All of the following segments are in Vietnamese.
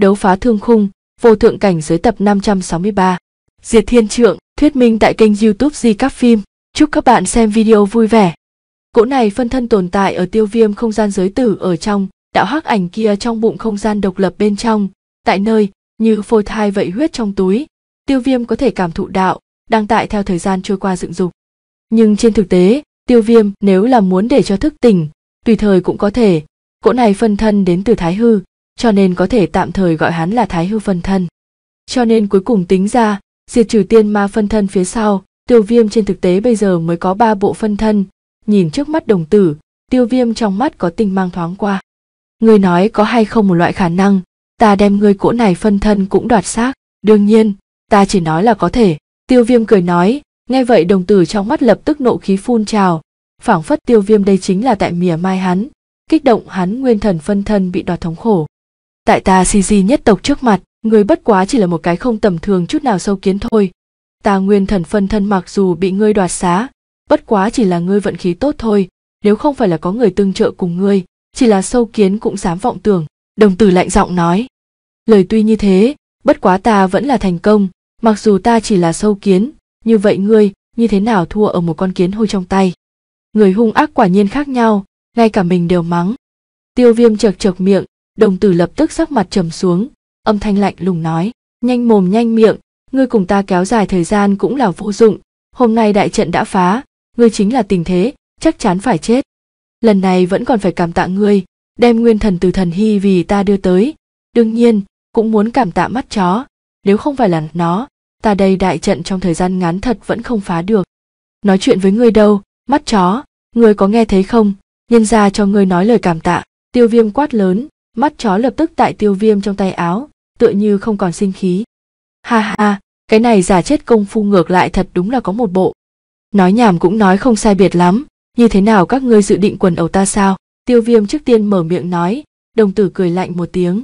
đấu phá thương khung, vô thượng cảnh giới tập 563. Diệt Thiên Trượng, thuyết minh tại kênh youtube Di Các Phim. Chúc các bạn xem video vui vẻ. Cỗ này phân thân tồn tại ở tiêu viêm không gian giới tử ở trong, đạo hắc ảnh kia trong bụng không gian độc lập bên trong, tại nơi, như phôi thai vậy huyết trong túi, tiêu viêm có thể cảm thụ đạo, đang tại theo thời gian trôi qua dựng dục. Nhưng trên thực tế, tiêu viêm nếu là muốn để cho thức tỉnh, tùy thời cũng có thể, cỗ này phân thân đến từ thái hư, cho nên có thể tạm thời gọi hắn là thái hư phân thân cho nên cuối cùng tính ra diệt trừ tiên ma phân thân phía sau tiêu viêm trên thực tế bây giờ mới có ba bộ phân thân nhìn trước mắt đồng tử tiêu viêm trong mắt có tinh mang thoáng qua ngươi nói có hay không một loại khả năng ta đem ngươi cỗ này phân thân cũng đoạt xác đương nhiên ta chỉ nói là có thể tiêu viêm cười nói nghe vậy đồng tử trong mắt lập tức nộ khí phun trào phảng phất tiêu viêm đây chính là tại mỉa mai hắn kích động hắn nguyên thần phân thân bị đoạt thống khổ tại ta si di nhất tộc trước mặt người bất quá chỉ là một cái không tầm thường chút nào sâu kiến thôi ta nguyên thần phân thân mặc dù bị ngươi đoạt xá bất quá chỉ là ngươi vận khí tốt thôi nếu không phải là có người tương trợ cùng ngươi chỉ là sâu kiến cũng dám vọng tưởng đồng tử lạnh giọng nói lời tuy như thế bất quá ta vẫn là thành công mặc dù ta chỉ là sâu kiến như vậy ngươi như thế nào thua ở một con kiến hôi trong tay người hung ác quả nhiên khác nhau ngay cả mình đều mắng tiêu viêm chật chật miệng đồng tử lập tức sắc mặt trầm xuống âm thanh lạnh lùng nói nhanh mồm nhanh miệng ngươi cùng ta kéo dài thời gian cũng là vô dụng hôm nay đại trận đã phá ngươi chính là tình thế chắc chắn phải chết lần này vẫn còn phải cảm tạ ngươi đem nguyên thần từ thần hy vì ta đưa tới đương nhiên cũng muốn cảm tạ mắt chó nếu không phải là nó ta đây đại trận trong thời gian ngắn thật vẫn không phá được nói chuyện với ngươi đâu mắt chó ngươi có nghe thấy không nhân ra cho ngươi nói lời cảm tạ tiêu viêm quát lớn mắt chó lập tức tại tiêu viêm trong tay áo tựa như không còn sinh khí ha ha cái này giả chết công phu ngược lại thật đúng là có một bộ nói nhảm cũng nói không sai biệt lắm như thế nào các ngươi dự định quần ẩu ta sao tiêu viêm trước tiên mở miệng nói đồng tử cười lạnh một tiếng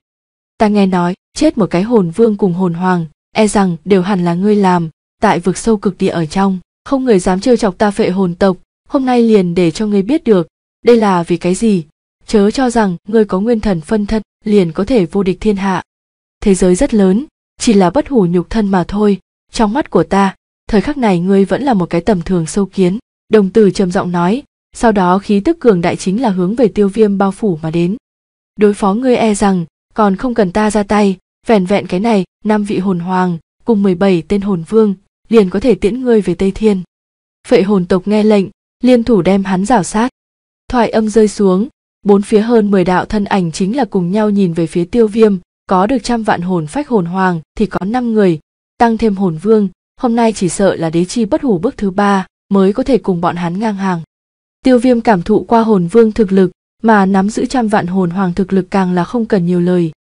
ta nghe nói chết một cái hồn vương cùng hồn hoàng e rằng đều hẳn là ngươi làm tại vực sâu cực địa ở trong không người dám trêu chọc ta phệ hồn tộc hôm nay liền để cho ngươi biết được đây là vì cái gì chớ cho rằng ngươi có nguyên thần phân thân liền có thể vô địch thiên hạ thế giới rất lớn chỉ là bất hủ nhục thân mà thôi trong mắt của ta thời khắc này ngươi vẫn là một cái tầm thường sâu kiến đồng tử trầm giọng nói sau đó khí tức cường đại chính là hướng về tiêu viêm bao phủ mà đến đối phó ngươi e rằng còn không cần ta ra tay vẻn vẹn cái này năm vị hồn hoàng cùng 17 tên hồn vương liền có thể tiễn ngươi về tây thiên phệ hồn tộc nghe lệnh liên thủ đem hắn giảo sát thoại âm rơi xuống bốn phía hơn 10 đạo thân ảnh chính là cùng nhau nhìn về phía tiêu viêm, có được trăm vạn hồn phách hồn hoàng thì có 5 người, tăng thêm hồn vương, hôm nay chỉ sợ là đế chi bất hủ bước thứ ba mới có thể cùng bọn hắn ngang hàng. Tiêu viêm cảm thụ qua hồn vương thực lực, mà nắm giữ trăm vạn hồn hoàng thực lực càng là không cần nhiều lời.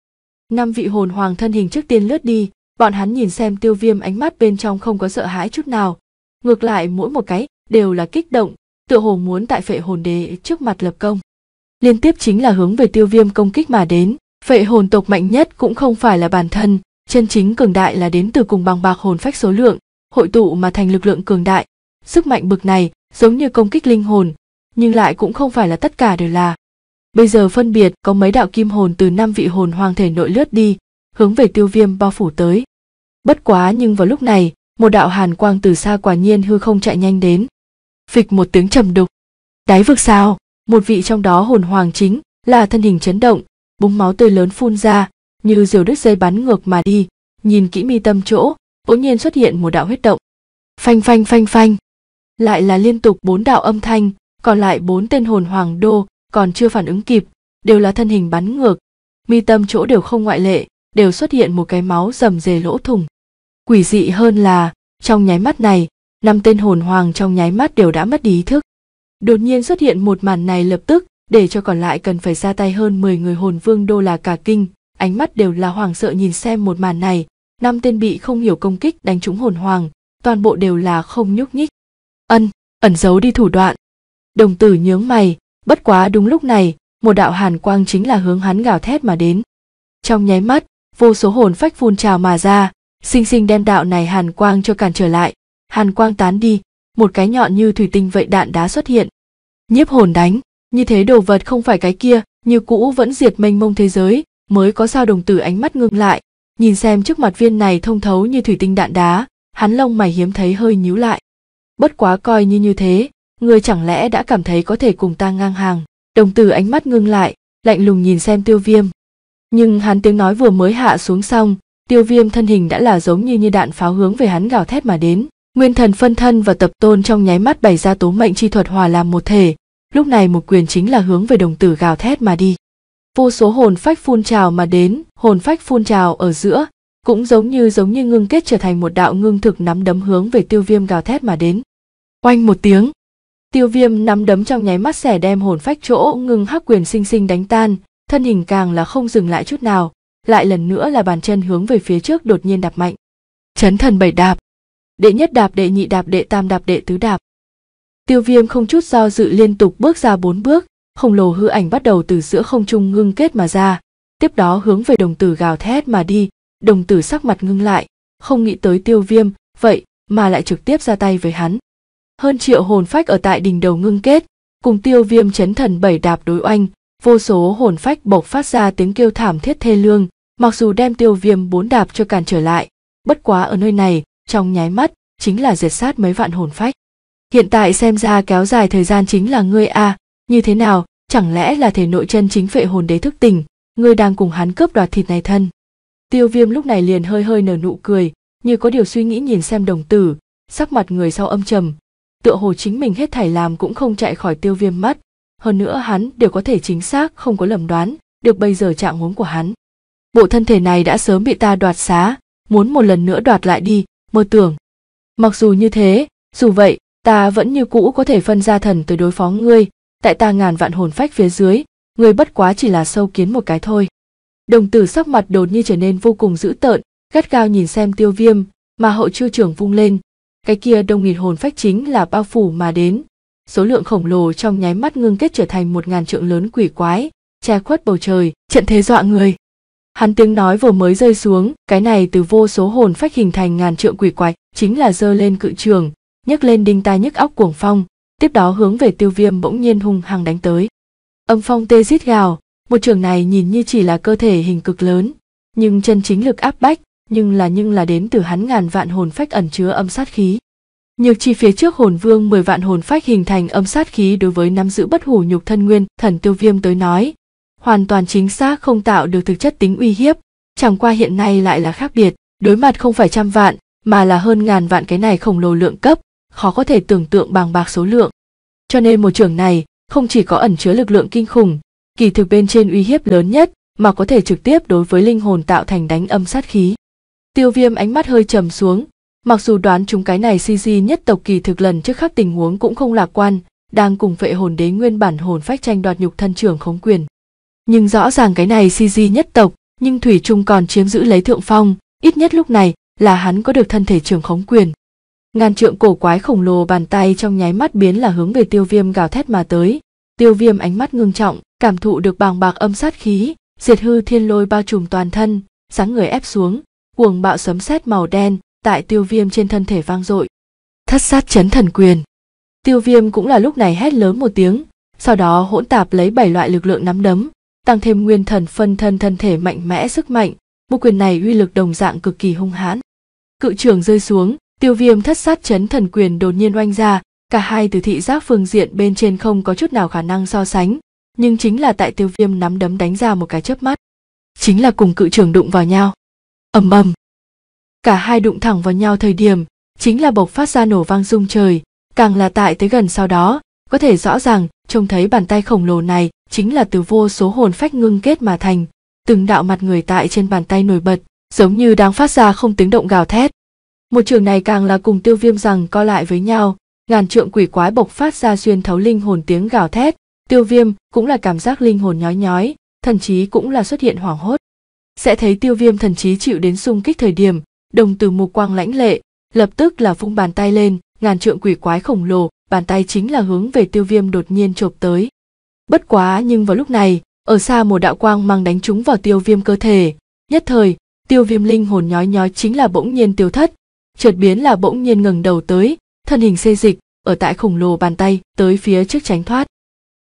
Năm vị hồn hoàng thân hình trước tiên lướt đi, bọn hắn nhìn xem tiêu viêm ánh mắt bên trong không có sợ hãi chút nào. Ngược lại mỗi một cái đều là kích động, tựa hồ muốn tại phệ hồn đế trước mặt lập công liên tiếp chính là hướng về tiêu viêm công kích mà đến vậy hồn tộc mạnh nhất cũng không phải là bản thân chân chính cường đại là đến từ cùng bằng bạc hồn phách số lượng hội tụ mà thành lực lượng cường đại sức mạnh bực này giống như công kích linh hồn nhưng lại cũng không phải là tất cả đều là bây giờ phân biệt có mấy đạo kim hồn từ năm vị hồn hoàng thể nội lướt đi hướng về tiêu viêm bao phủ tới bất quá nhưng vào lúc này một đạo hàn quang từ xa quả nhiên hư không chạy nhanh đến phịch một tiếng trầm đục đáy vực sao một vị trong đó hồn hoàng chính là thân hình chấn động búng máu tươi lớn phun ra như diều đứt dây bắn ngược mà đi nhìn kỹ mi tâm chỗ bỗng nhiên xuất hiện một đạo huyết động phanh phanh phanh phanh lại là liên tục bốn đạo âm thanh còn lại bốn tên hồn hoàng đô còn chưa phản ứng kịp đều là thân hình bắn ngược mi tâm chỗ đều không ngoại lệ đều xuất hiện một cái máu rầm rề lỗ thủng quỷ dị hơn là trong nháy mắt này năm tên hồn hoàng trong nháy mắt đều đã mất đi ý thức Đột nhiên xuất hiện một màn này lập tức, để cho còn lại cần phải ra tay hơn 10 người hồn vương đô là cả kinh, ánh mắt đều là hoảng sợ nhìn xem một màn này, năm tên bị không hiểu công kích đánh trúng hồn hoàng, toàn bộ đều là không nhúc nhích. Ân, ẩn giấu đi thủ đoạn. Đồng tử nhướng mày, bất quá đúng lúc này, một đạo hàn quang chính là hướng hắn gào thét mà đến. Trong nháy mắt, vô số hồn phách phun trào mà ra, sinh sinh đem đạo này hàn quang cho cản trở lại. Hàn quang tán đi, một cái nhọn như thủy tinh vậy đạn đá xuất hiện, nhiếp hồn đánh như thế đồ vật không phải cái kia như cũ vẫn diệt mênh mông thế giới mới có sao đồng tử ánh mắt ngưng lại nhìn xem trước mặt viên này thông thấu như thủy tinh đạn đá hắn lông mày hiếm thấy hơi nhíu lại bất quá coi như như thế người chẳng lẽ đã cảm thấy có thể cùng ta ngang hàng đồng tử ánh mắt ngưng lại lạnh lùng nhìn xem tiêu viêm nhưng hắn tiếng nói vừa mới hạ xuống xong tiêu viêm thân hình đã là giống như như đạn pháo hướng về hắn gào thét mà đến Nguyên thần phân thân và tập tôn trong nháy mắt bày ra tố mệnh chi thuật hòa làm một thể, lúc này một quyền chính là hướng về đồng tử gào thét mà đi. Vô số hồn phách phun trào mà đến, hồn phách phun trào ở giữa, cũng giống như giống như ngưng kết trở thành một đạo ngưng thực nắm đấm hướng về tiêu viêm gào thét mà đến. Oanh một tiếng, tiêu viêm nắm đấm trong nháy mắt xẻ đem hồn phách chỗ ngưng hắc quyền sinh sinh đánh tan, thân hình càng là không dừng lại chút nào, lại lần nữa là bàn chân hướng về phía trước đột nhiên đạp mạnh. Chấn thần bảy đạp, đệ nhất đạp đệ nhị đạp đệ tam đạp đệ tứ đạp tiêu viêm không chút do dự liên tục bước ra bốn bước khổng lồ hư ảnh bắt đầu từ giữa không trung ngưng kết mà ra tiếp đó hướng về đồng tử gào thét mà đi đồng tử sắc mặt ngưng lại không nghĩ tới tiêu viêm vậy mà lại trực tiếp ra tay với hắn hơn triệu hồn phách ở tại đỉnh đầu ngưng kết cùng tiêu viêm chấn thần bảy đạp đối oanh vô số hồn phách bộc phát ra tiếng kêu thảm thiết thê lương mặc dù đem tiêu viêm bốn đạp cho cản trở lại bất quá ở nơi này trong nháy mắt chính là diệt sát mấy vạn hồn phách hiện tại xem ra kéo dài thời gian chính là ngươi a như thế nào chẳng lẽ là thể nội chân chính phệ hồn đế thức tỉnh ngươi đang cùng hắn cướp đoạt thịt này thân tiêu viêm lúc này liền hơi hơi nở nụ cười như có điều suy nghĩ nhìn xem đồng tử sắc mặt người sau âm trầm tựa hồ chính mình hết thảy làm cũng không chạy khỏi tiêu viêm mắt hơn nữa hắn đều có thể chính xác không có lầm đoán được bây giờ trạng huống của hắn bộ thân thể này đã sớm bị ta đoạt xá muốn một lần nữa đoạt lại đi mơ tưởng mặc dù như thế dù vậy ta vẫn như cũ có thể phân ra thần tới đối phó ngươi tại ta ngàn vạn hồn phách phía dưới ngươi bất quá chỉ là sâu kiến một cái thôi đồng tử sắc mặt đột nhiên trở nên vô cùng dữ tợn gắt gao nhìn xem tiêu viêm mà hậu chiêu trưởng vung lên cái kia đông nghìn hồn phách chính là bao phủ mà đến số lượng khổng lồ trong nháy mắt ngưng kết trở thành một ngàn trượng lớn quỷ quái che khuất bầu trời trận thế dọa người Hắn tiếng nói vừa mới rơi xuống, cái này từ vô số hồn phách hình thành ngàn trượng quỷ quạch, chính là dơ lên cự trường, nhấc lên đinh tai nhức óc cuồng phong, tiếp đó hướng về tiêu viêm bỗng nhiên hung hăng đánh tới. Âm phong tê rít gào, một trường này nhìn như chỉ là cơ thể hình cực lớn, nhưng chân chính lực áp bách, nhưng là nhưng là đến từ hắn ngàn vạn hồn phách ẩn chứa âm sát khí. Nhược chi phía trước hồn vương mười vạn hồn phách hình thành âm sát khí đối với nắm giữ bất hủ nhục thân nguyên, thần tiêu viêm tới nói, hoàn toàn chính xác không tạo được thực chất tính uy hiếp chẳng qua hiện nay lại là khác biệt đối mặt không phải trăm vạn mà là hơn ngàn vạn cái này khổng lồ lượng cấp khó có thể tưởng tượng bằng bạc số lượng cho nên một trưởng này không chỉ có ẩn chứa lực lượng kinh khủng kỳ thực bên trên uy hiếp lớn nhất mà có thể trực tiếp đối với linh hồn tạo thành đánh âm sát khí tiêu viêm ánh mắt hơi trầm xuống mặc dù đoán chúng cái này cg nhất tộc kỳ thực lần trước khắc tình huống cũng không lạc quan đang cùng vệ hồn đế nguyên bản hồn phách tranh đoạt nhục thân trưởng khống quyền nhưng rõ ràng cái này si di nhất tộc nhưng thủy trung còn chiếm giữ lấy thượng phong ít nhất lúc này là hắn có được thân thể Trường khống quyền ngàn trượng cổ quái khổng lồ bàn tay trong nháy mắt biến là hướng về tiêu viêm gào thét mà tới tiêu viêm ánh mắt ngưng trọng cảm thụ được bàng bạc âm sát khí diệt hư thiên lôi bao trùm toàn thân sáng người ép xuống cuồng bạo sấm sét màu đen tại tiêu viêm trên thân thể vang dội thất sát chấn thần quyền tiêu viêm cũng là lúc này hét lớn một tiếng sau đó hỗn tạp lấy bảy loại lực lượng nắm đấm tăng thêm nguyên thần phân thân thân thể mạnh mẽ sức mạnh, một quyền này uy lực đồng dạng cực kỳ hung hãn. Cự trường rơi xuống, tiêu viêm thất sát chấn thần quyền đột nhiên oanh ra, cả hai từ thị giác phương diện bên trên không có chút nào khả năng so sánh, nhưng chính là tại tiêu viêm nắm đấm đánh ra một cái chớp mắt. Chính là cùng cự trường đụng vào nhau. ầm ầm. Cả hai đụng thẳng vào nhau thời điểm, chính là bộc phát ra nổ vang rung trời, càng là tại tới gần sau đó, có thể rõ ràng trông thấy bàn tay khổng lồ này chính là từ vô số hồn phách ngưng kết mà thành từng đạo mặt người tại trên bàn tay nổi bật giống như đang phát ra không tiếng động gào thét một trường này càng là cùng tiêu viêm rằng co lại với nhau ngàn trượng quỷ quái bộc phát ra xuyên thấu linh hồn tiếng gào thét tiêu viêm cũng là cảm giác linh hồn nhói nhói thần trí cũng là xuất hiện hoảng hốt sẽ thấy tiêu viêm thần trí chịu đến sung kích thời điểm đồng từ mục quang lãnh lệ lập tức là vung bàn tay lên ngàn trượng quỷ quái khổng lồ bàn tay chính là hướng về tiêu viêm đột nhiên chộp tới bất quá nhưng vào lúc này ở xa một đạo quang mang đánh trúng vào tiêu viêm cơ thể nhất thời tiêu viêm linh hồn nhói nhói chính là bỗng nhiên tiêu thất chợt biến là bỗng nhiên ngẩng đầu tới thân hình xê dịch ở tại khổng lồ bàn tay tới phía trước tránh thoát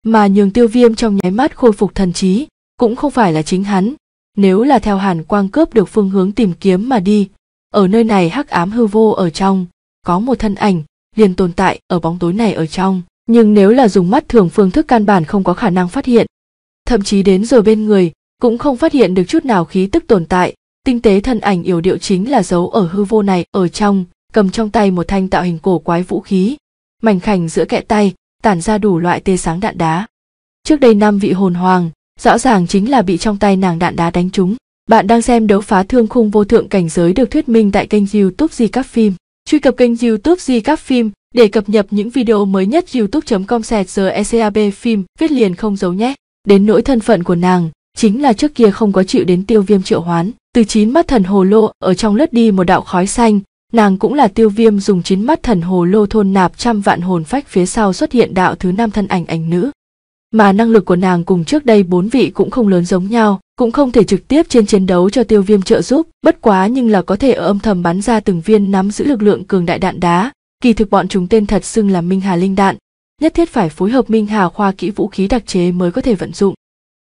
mà nhường tiêu viêm trong nháy mắt khôi phục thần trí cũng không phải là chính hắn nếu là theo hàn quang cướp được phương hướng tìm kiếm mà đi ở nơi này hắc ám hư vô ở trong có một thân ảnh liền tồn tại ở bóng tối này ở trong nhưng nếu là dùng mắt thường phương thức căn bản không có khả năng phát hiện thậm chí đến rồi bên người cũng không phát hiện được chút nào khí tức tồn tại tinh tế thân ảnh yểu điệu chính là giấu ở hư vô này ở trong cầm trong tay một thanh tạo hình cổ quái vũ khí mảnh khảnh giữa kẽ tay tản ra đủ loại tê sáng đạn đá trước đây năm vị hồn hoàng rõ ràng chính là bị trong tay nàng đạn đá đánh trúng bạn đang xem đấu phá thương khung vô thượng cảnh giới được thuyết minh tại kênh youtube di các phim truy cập kênh youtube di các phim để cập nhật những video mới nhất youtube.com sẹt giờ ECAB phim viết liền không giấu nhé. Đến nỗi thân phận của nàng, chính là trước kia không có chịu đến tiêu viêm triệu hoán. Từ chín mắt thần hồ lô ở trong lướt đi một đạo khói xanh, nàng cũng là tiêu viêm dùng chín mắt thần hồ lô thôn nạp trăm vạn hồn phách phía sau xuất hiện đạo thứ năm thân ảnh ảnh nữ. Mà năng lực của nàng cùng trước đây bốn vị cũng không lớn giống nhau, cũng không thể trực tiếp trên chiến đấu cho tiêu viêm trợ giúp, bất quá nhưng là có thể ở âm thầm bắn ra từng viên nắm giữ lực lượng cường đại đạn đá, kỳ thực bọn chúng tên thật xưng là minh hà linh đạn nhất thiết phải phối hợp minh hà khoa kỹ vũ khí đặc chế mới có thể vận dụng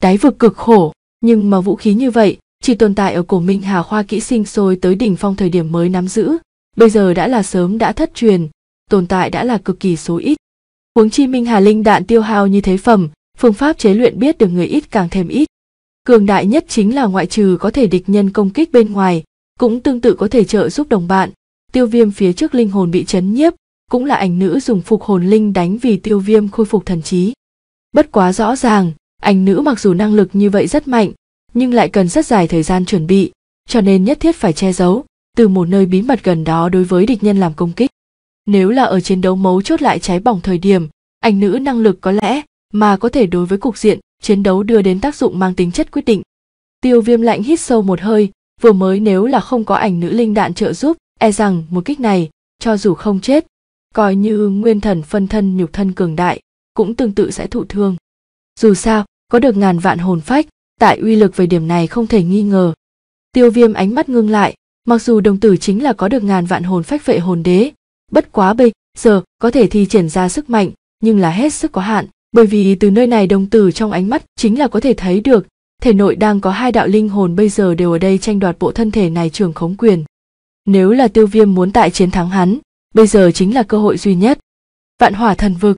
đáy vực cực khổ nhưng mà vũ khí như vậy chỉ tồn tại ở cổ minh hà khoa kỹ sinh sôi tới đỉnh phong thời điểm mới nắm giữ bây giờ đã là sớm đã thất truyền tồn tại đã là cực kỳ số ít huống chi minh hà linh đạn tiêu hao như thế phẩm phương pháp chế luyện biết được người ít càng thêm ít cường đại nhất chính là ngoại trừ có thể địch nhân công kích bên ngoài cũng tương tự có thể trợ giúp đồng bạn tiêu viêm phía trước linh hồn bị chấn nhiếp cũng là ảnh nữ dùng phục hồn linh đánh vì tiêu viêm khôi phục thần trí bất quá rõ ràng ảnh nữ mặc dù năng lực như vậy rất mạnh nhưng lại cần rất dài thời gian chuẩn bị cho nên nhất thiết phải che giấu từ một nơi bí mật gần đó đối với địch nhân làm công kích nếu là ở chiến đấu mấu chốt lại cháy bỏng thời điểm ảnh nữ năng lực có lẽ mà có thể đối với cục diện chiến đấu đưa đến tác dụng mang tính chất quyết định tiêu viêm lạnh hít sâu một hơi vừa mới nếu là không có ảnh nữ linh đạn trợ giúp e rằng một kích này cho dù không chết coi như nguyên thần phân thân nhục thân cường đại cũng tương tự sẽ thụ thương dù sao có được ngàn vạn hồn phách tại uy lực về điểm này không thể nghi ngờ tiêu viêm ánh mắt ngưng lại mặc dù đồng tử chính là có được ngàn vạn hồn phách vệ hồn đế bất quá bây giờ có thể thi triển ra sức mạnh nhưng là hết sức có hạn bởi vì từ nơi này đồng tử trong ánh mắt chính là có thể thấy được thể nội đang có hai đạo linh hồn bây giờ đều ở đây tranh đoạt bộ thân thể này trường khống quyền nếu là tiêu viêm muốn tại chiến thắng hắn bây giờ chính là cơ hội duy nhất vạn hỏa thần vực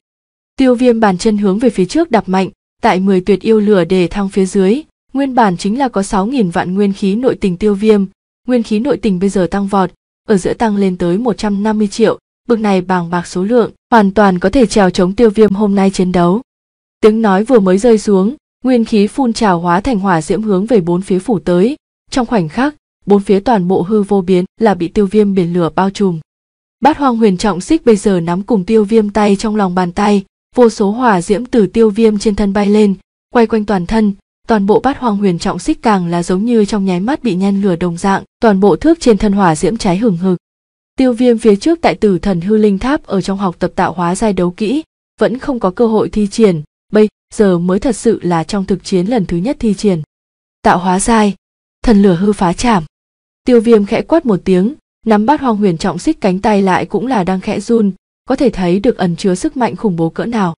tiêu viêm bàn chân hướng về phía trước đạp mạnh tại mười tuyệt yêu lửa để thăng phía dưới nguyên bản chính là có sáu nghìn vạn nguyên khí nội tình tiêu viêm nguyên khí nội tình bây giờ tăng vọt ở giữa tăng lên tới một trăm năm mươi triệu bực này bàng bạc số lượng hoàn toàn có thể trèo chống tiêu viêm hôm nay chiến đấu tiếng nói vừa mới rơi xuống nguyên khí phun trào hóa thành hỏa diễm hướng về bốn phía phủ tới trong khoảnh khắc bốn phía toàn bộ hư vô biến là bị tiêu viêm biển lửa bao trùm bát hoang huyền trọng xích bây giờ nắm cùng tiêu viêm tay trong lòng bàn tay vô số hỏa diễm từ tiêu viêm trên thân bay lên quay quanh toàn thân toàn bộ bát hoang huyền trọng xích càng là giống như trong nháy mắt bị nhen lửa đồng dạng toàn bộ thước trên thân hỏa diễm cháy hừng hực tiêu viêm phía trước tại tử thần hư linh tháp ở trong học tập tạo hóa giai đấu kỹ vẫn không có cơ hội thi triển bây giờ mới thật sự là trong thực chiến lần thứ nhất thi triển tạo hóa giai thần lửa hư phá chảm tiêu viêm khẽ quát một tiếng nắm bắt hoàng huyền trọng xích cánh tay lại cũng là đang khẽ run có thể thấy được ẩn chứa sức mạnh khủng bố cỡ nào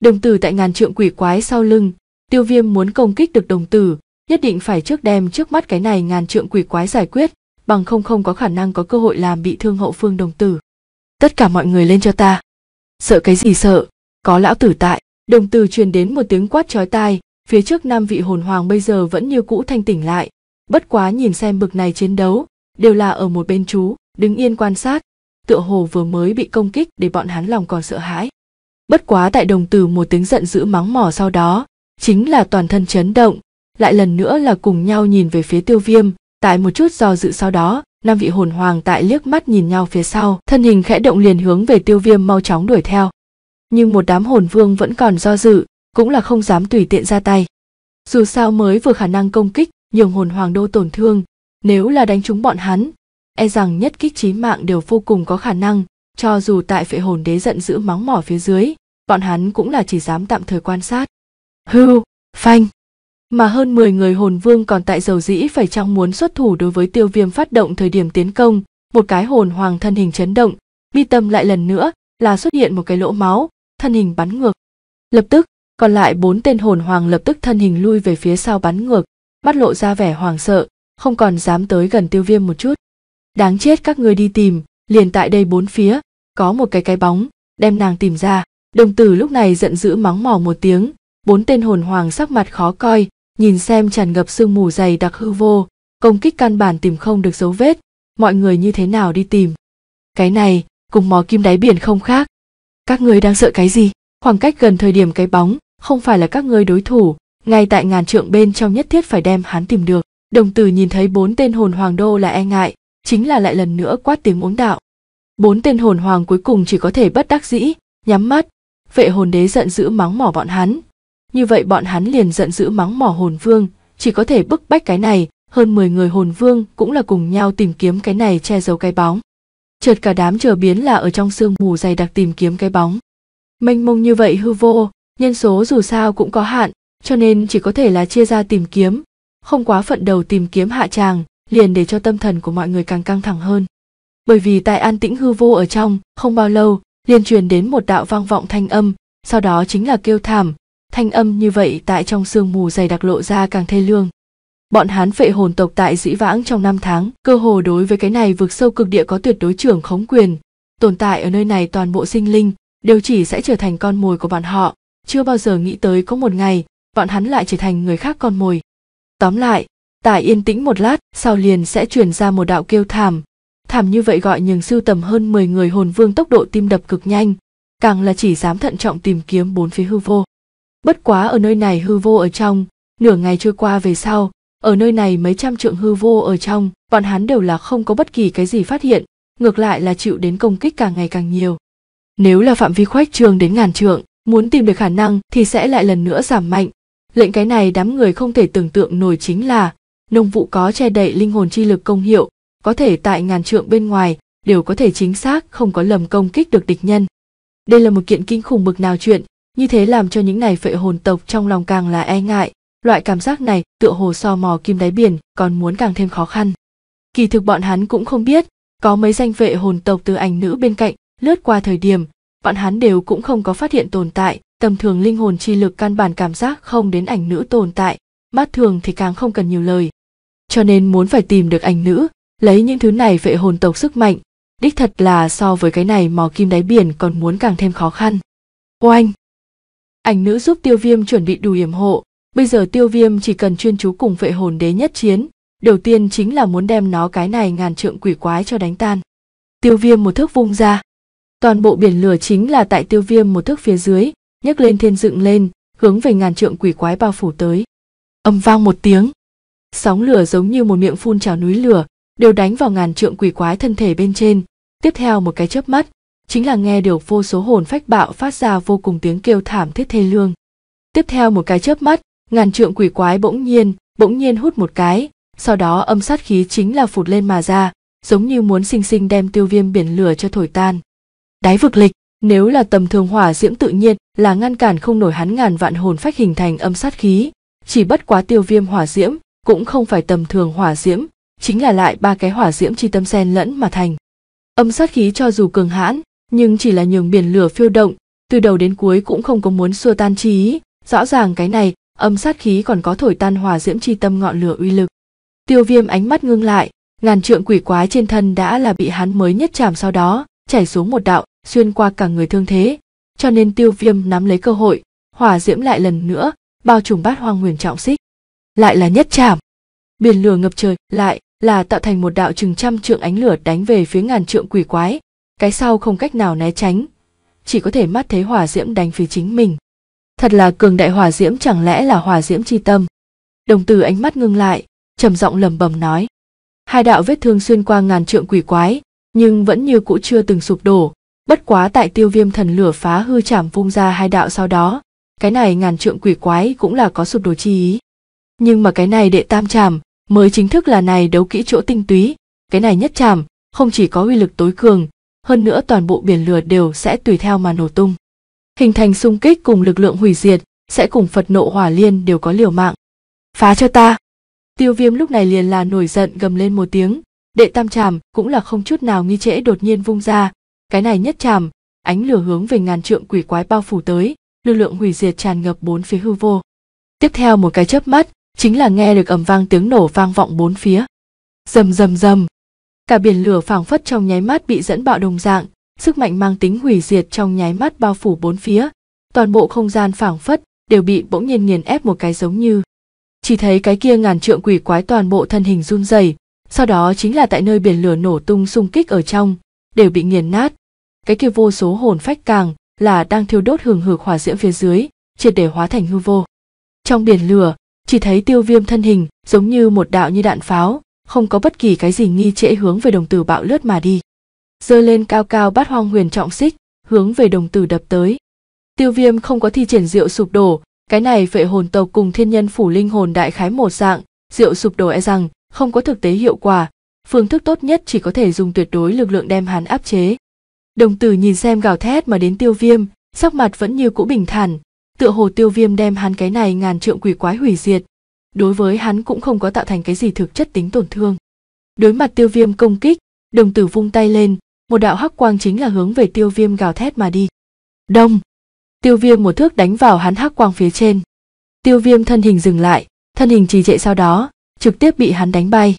đồng tử tại ngàn trượng quỷ quái sau lưng tiêu viêm muốn công kích được đồng tử nhất định phải trước đem trước mắt cái này ngàn trượng quỷ quái giải quyết bằng không không có khả năng có cơ hội làm bị thương hậu phương đồng tử tất cả mọi người lên cho ta sợ cái gì sợ có lão tử tại đồng tử truyền đến một tiếng quát chói tai phía trước năm vị hồn hoàng bây giờ vẫn như cũ thanh tỉnh lại bất quá nhìn xem bực này chiến đấu đều là ở một bên chú đứng yên quan sát tựa hồ vừa mới bị công kích để bọn hắn lòng còn sợ hãi bất quá tại đồng tử một tiếng giận dữ mắng mỏ sau đó chính là toàn thân chấn động lại lần nữa là cùng nhau nhìn về phía tiêu viêm tại một chút do dự sau đó năm vị hồn hoàng tại liếc mắt nhìn nhau phía sau thân hình khẽ động liền hướng về tiêu viêm mau chóng đuổi theo nhưng một đám hồn vương vẫn còn do dự cũng là không dám tùy tiện ra tay dù sao mới vừa khả năng công kích nhường hồn hoàng đô tổn thương nếu là đánh trúng bọn hắn e rằng nhất kích chí mạng đều vô cùng có khả năng cho dù tại phệ hồn đế giận dữ mắng mỏ phía dưới bọn hắn cũng là chỉ dám tạm thời quan sát hưu phanh mà hơn 10 người hồn vương còn tại dầu dĩ phải chăng muốn xuất thủ đối với tiêu viêm phát động thời điểm tiến công một cái hồn hoàng thân hình chấn động mi tâm lại lần nữa là xuất hiện một cái lỗ máu thân hình bắn ngược lập tức còn lại bốn tên hồn hoàng lập tức thân hình lui về phía sau bắn ngược mắt lộ ra vẻ hoảng sợ không còn dám tới gần tiêu viêm một chút đáng chết các ngươi đi tìm liền tại đây bốn phía có một cái cái bóng đem nàng tìm ra đồng tử lúc này giận dữ mắng mỏ một tiếng bốn tên hồn hoàng sắc mặt khó coi nhìn xem tràn ngập sương mù dày đặc hư vô công kích căn bản tìm không được dấu vết mọi người như thế nào đi tìm cái này cùng mò kim đáy biển không khác các ngươi đang sợ cái gì khoảng cách gần thời điểm cái bóng không phải là các ngươi đối thủ ngay tại ngàn trượng bên trong nhất thiết phải đem hắn tìm được đồng tử nhìn thấy bốn tên hồn hoàng đô là e ngại chính là lại lần nữa quát tiếng uống đạo bốn tên hồn hoàng cuối cùng chỉ có thể bất đắc dĩ nhắm mắt vệ hồn đế giận dữ mắng mỏ bọn hắn như vậy bọn hắn liền giận dữ mắng mỏ hồn vương chỉ có thể bức bách cái này hơn mười người hồn vương cũng là cùng nhau tìm kiếm cái này che giấu cái bóng chợt cả đám chờ biến là ở trong sương mù dày đặc tìm kiếm cái bóng mênh mông như vậy hư vô nhân số dù sao cũng có hạn cho nên chỉ có thể là chia ra tìm kiếm không quá phận đầu tìm kiếm hạ tràng liền để cho tâm thần của mọi người càng căng thẳng hơn bởi vì tại an tĩnh hư vô ở trong không bao lâu liền truyền đến một đạo vang vọng thanh âm sau đó chính là kêu thảm thanh âm như vậy tại trong sương mù dày đặc lộ ra càng thê lương bọn hán vệ hồn tộc tại dĩ vãng trong năm tháng cơ hồ đối với cái này vực sâu cực địa có tuyệt đối trưởng khống quyền tồn tại ở nơi này toàn bộ sinh linh đều chỉ sẽ trở thành con mồi của bọn họ chưa bao giờ nghĩ tới có một ngày bọn hắn lại trở thành người khác con mồi tóm lại tại yên tĩnh một lát sau liền sẽ truyền ra một đạo kêu thảm thảm như vậy gọi nhường sưu tầm hơn 10 người hồn vương tốc độ tim đập cực nhanh càng là chỉ dám thận trọng tìm kiếm bốn phía hư vô bất quá ở nơi này hư vô ở trong nửa ngày trôi qua về sau ở nơi này mấy trăm trượng hư vô ở trong bọn hắn đều là không có bất kỳ cái gì phát hiện ngược lại là chịu đến công kích càng ngày càng nhiều nếu là phạm vi khoách trường đến ngàn trượng muốn tìm được khả năng thì sẽ lại lần nữa giảm mạnh Lệnh cái này đám người không thể tưởng tượng nổi chính là nông vụ có che đậy linh hồn chi lực công hiệu, có thể tại ngàn trượng bên ngoài đều có thể chính xác không có lầm công kích được địch nhân. Đây là một kiện kinh khủng bực nào chuyện, như thế làm cho những này phệ hồn tộc trong lòng càng là e ngại, loại cảm giác này tựa hồ so mò kim đáy biển còn muốn càng thêm khó khăn. Kỳ thực bọn hắn cũng không biết, có mấy danh vệ hồn tộc từ ảnh nữ bên cạnh lướt qua thời điểm, bọn hắn đều cũng không có phát hiện tồn tại, tầm thường linh hồn chi lực căn bản cảm giác không đến ảnh nữ tồn tại mắt thường thì càng không cần nhiều lời cho nên muốn phải tìm được ảnh nữ lấy những thứ này vệ hồn tộc sức mạnh đích thật là so với cái này mò kim đáy biển còn muốn càng thêm khó khăn oanh ảnh nữ giúp tiêu viêm chuẩn bị đủ yểm hộ bây giờ tiêu viêm chỉ cần chuyên chú cùng vệ hồn đế nhất chiến đầu tiên chính là muốn đem nó cái này ngàn trượng quỷ quái cho đánh tan tiêu viêm một thước vung ra toàn bộ biển lửa chính là tại tiêu viêm một thước phía dưới nhấc lên thiên dựng lên hướng về ngàn trượng quỷ quái bao phủ tới âm vang một tiếng sóng lửa giống như một miệng phun trào núi lửa đều đánh vào ngàn trượng quỷ quái thân thể bên trên tiếp theo một cái chớp mắt chính là nghe được vô số hồn phách bạo phát ra vô cùng tiếng kêu thảm thiết thê lương tiếp theo một cái chớp mắt ngàn trượng quỷ quái bỗng nhiên bỗng nhiên hút một cái sau đó âm sát khí chính là phụt lên mà ra giống như muốn sinh sinh đem tiêu viêm biển lửa cho thổi tan đáy vực lịch nếu là tầm thường hỏa diễm tự nhiên là ngăn cản không nổi hắn ngàn vạn hồn phách hình thành âm sát khí chỉ bất quá tiêu viêm hỏa diễm cũng không phải tầm thường hỏa diễm chính là lại ba cái hỏa diễm chi tâm sen lẫn mà thành âm sát khí cho dù cường hãn nhưng chỉ là nhường biển lửa phiêu động từ đầu đến cuối cũng không có muốn xua tan chi ý rõ ràng cái này âm sát khí còn có thổi tan hỏa diễm chi tâm ngọn lửa uy lực tiêu viêm ánh mắt ngưng lại ngàn trượng quỷ quái trên thân đã là bị hắn mới nhất chạm sau đó chảy xuống một đạo xuyên qua cả người thương thế cho nên tiêu viêm nắm lấy cơ hội hỏa diễm lại lần nữa bao trùm bát hoang nguyền trọng xích lại là nhất chạm biển lửa ngập trời lại là tạo thành một đạo chừng trăm trượng ánh lửa đánh về phía ngàn trượng quỷ quái cái sau không cách nào né tránh chỉ có thể mắt thấy hỏa diễm đánh phía chính mình thật là cường đại hỏa diễm chẳng lẽ là hỏa diễm chi tâm đồng tử ánh mắt ngưng lại trầm giọng lầm bầm nói hai đạo vết thương xuyên qua ngàn trượng quỷ quái nhưng vẫn như cũ chưa từng sụp đổ bất quá tại tiêu viêm thần lửa phá hư chảm vung ra hai đạo sau đó cái này ngàn trượng quỷ quái cũng là có sụp đổ chi ý nhưng mà cái này đệ tam chảm mới chính thức là này đấu kỹ chỗ tinh túy cái này nhất chảm không chỉ có uy lực tối cường hơn nữa toàn bộ biển lửa đều sẽ tùy theo mà nổ tung hình thành xung kích cùng lực lượng hủy diệt sẽ cùng phật nộ hỏa liên đều có liều mạng phá cho ta tiêu viêm lúc này liền là nổi giận gầm lên một tiếng đệ tam tràm cũng là không chút nào nghi trễ đột nhiên vung ra cái này nhất chạm ánh lửa hướng về ngàn trượng quỷ quái bao phủ tới lực lượng hủy diệt tràn ngập bốn phía hư vô tiếp theo một cái chớp mắt chính là nghe được ầm vang tiếng nổ vang vọng bốn phía rầm rầm rầm cả biển lửa phảng phất trong nháy mắt bị dẫn bạo đồng dạng sức mạnh mang tính hủy diệt trong nháy mắt bao phủ bốn phía toàn bộ không gian phảng phất đều bị bỗng nhiên nghiền ép một cái giống như chỉ thấy cái kia ngàn trượng quỷ quái toàn bộ thân hình run rẩy sau đó chính là tại nơi biển lửa nổ tung xung kích ở trong đều bị nghiền nát cái kia vô số hồn phách càng là đang thiêu đốt hừng hực hỏa diễm phía dưới triệt để hóa thành hư vô trong biển lửa chỉ thấy tiêu viêm thân hình giống như một đạo như đạn pháo không có bất kỳ cái gì nghi trễ hướng về đồng tử bạo lướt mà đi giơ lên cao cao bát hoang huyền trọng xích hướng về đồng tử đập tới tiêu viêm không có thi triển rượu sụp đổ cái này vệ hồn tộc cùng thiên nhân phủ linh hồn đại khái một dạng rượu sụp đổ e rằng không có thực tế hiệu quả phương thức tốt nhất chỉ có thể dùng tuyệt đối lực lượng đem hắn áp chế đồng tử nhìn xem gào thét mà đến tiêu viêm sắc mặt vẫn như cũ bình thản tựa hồ tiêu viêm đem hắn cái này ngàn trượng quỷ quái hủy diệt đối với hắn cũng không có tạo thành cái gì thực chất tính tổn thương đối mặt tiêu viêm công kích đồng tử vung tay lên một đạo hắc quang chính là hướng về tiêu viêm gào thét mà đi đông tiêu viêm một thước đánh vào hắn hắc quang phía trên tiêu viêm thân hình dừng lại thân hình trì trệ sau đó trực tiếp bị hắn đánh bay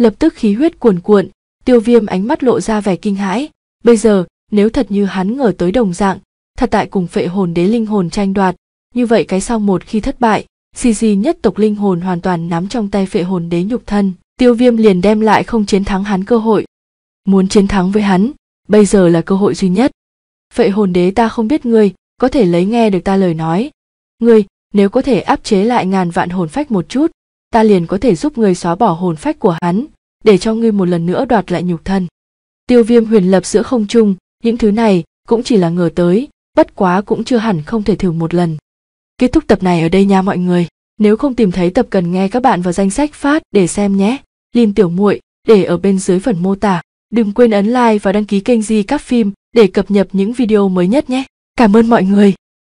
lập tức khí huyết cuồn cuộn tiêu viêm ánh mắt lộ ra vẻ kinh hãi bây giờ nếu thật như hắn ngờ tới đồng dạng thật tại cùng phệ hồn đế linh hồn tranh đoạt như vậy cái sau một khi thất bại xì xì nhất tộc linh hồn hoàn toàn nắm trong tay phệ hồn đế nhục thân tiêu viêm liền đem lại không chiến thắng hắn cơ hội muốn chiến thắng với hắn bây giờ là cơ hội duy nhất phệ hồn đế ta không biết ngươi có thể lấy nghe được ta lời nói ngươi nếu có thể áp chế lại ngàn vạn hồn phách một chút ta liền có thể giúp ngươi xóa bỏ hồn phách của hắn, để cho ngươi một lần nữa đoạt lại nhục thân. Tiêu Viêm huyền lập giữa không trung, những thứ này cũng chỉ là ngờ tới, bất quá cũng chưa hẳn không thể thử một lần. Kết thúc tập này ở đây nha mọi người, nếu không tìm thấy tập cần nghe các bạn vào danh sách phát để xem nhé. Lin tiểu muội để ở bên dưới phần mô tả. Đừng quên ấn like và đăng ký kênh Di Các Phim để cập nhật những video mới nhất nhé. Cảm ơn mọi người.